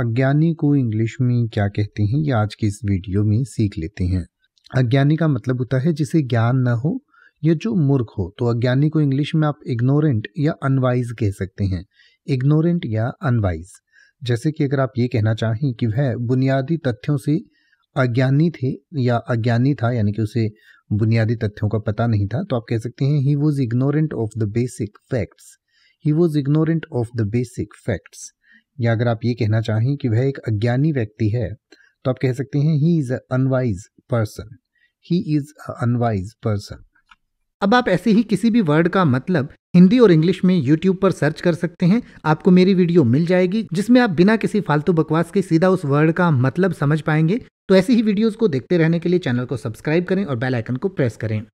अज्ञानी को इंग्लिश में क्या कहते हैं ये आज की इस वीडियो में सीख लेते हैं अज्ञानी का मतलब होता है जिसे ज्ञान न हो या जो मूर्ख हो तो अज्ञानी को इंग्लिश में आप इग्नोरेंट या अनवाइज कह सकते हैं इग्नोरेंट या अनवाइज जैसे कि अगर आप ये कहना चाहें कि वह बुनियादी तथ्यों से अज्ञानी थे या अज्ञानी था यानी कि उसे बुनियादी तथ्यों का पता नहीं था तो आप कह सकते हैं he was ignorant of the basic facts he was ignorant of the basic facts या अगर आप ये कहना चाहें कि वह एक अज्ञानी व्यक्ति है तो आप कह सकते हैं he is unwise person he is unwise person अब आप ऐसे ही किसी भी वर्ड का मतलब हिंदी और इंग्लिश में यूट्यूब पर सर्च कर सकते हैं आपको मेरी वीडियो मिल जाएगी जिसमें आप बिना किसी फालतू बकवास के सीधा उस वर्ड का मतलब समझ पाएंगे तो ऐसी ही वीडियोस को देखते रहने के लिए चैनल को सब्सक्राइब करें और बेल आइकन को प्रेस करें